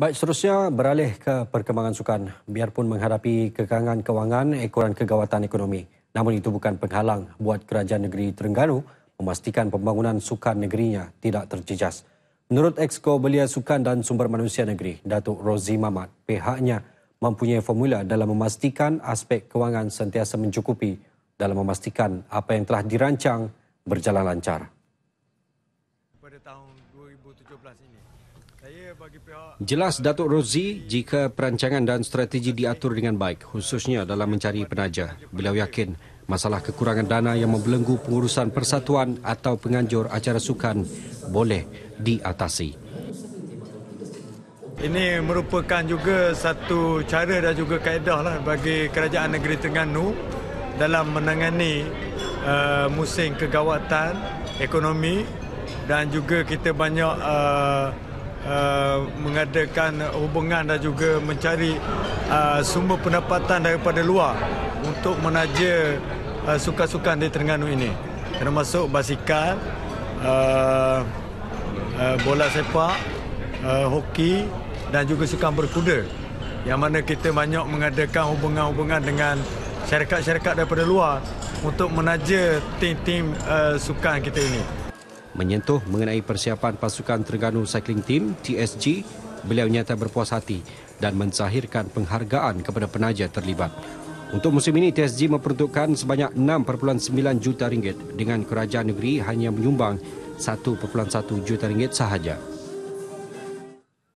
Baik, seterusnya beralih ke perkembangan sukan. Biarpun menghadapi kekangan kewangan, ekoran kegawatan ekonomi. Namun itu bukan penghalang buat Kerajaan Negeri Terengganu memastikan pembangunan sukan negerinya tidak terjejas. Menurut Exco Belia Sukan dan Sumber Manusia Negeri, Datuk Rozi Mamat, pihaknya mempunyai formula dalam memastikan aspek kewangan sentiasa mencukupi dalam memastikan apa yang telah dirancang berjalan lancar. Jelas Datuk Rozi jika perancangan dan strategi diatur dengan baik khususnya dalam mencari penaja, Beliau yakin masalah kekurangan dana yang membelenggu pengurusan persatuan atau penganjur acara sukan boleh diatasi. Ini merupakan juga satu cara dan juga kaedah lah bagi kerajaan negeri Terengganu dalam menangani uh, musim kegawatan ekonomi dan juga kita banyak uh, Uh, mengadakan hubungan dan juga mencari uh, sumber pendapatan daripada luar untuk menaja uh, sukan-sukan di Terengganu ini termasuk basikal uh, uh, bola sepak uh, hoki dan juga sukan berkuda yang mana kita banyak mengadakan hubungan-hubungan dengan syarikat-syarikat daripada luar untuk menaja tim-tim uh, sukan kita ini Menyentuh mengenai persiapan pasukan Terengganu Cycling Team TSG, beliau nyata berpuas hati dan menzahirkan penghargaan kepada penaja terlibat. Untuk musim ini, TSG memperuntukkan sebanyak 6.9 juta ringgit dengan kerajaan negeri hanya menyumbang 1.1 juta ringgit sahaja.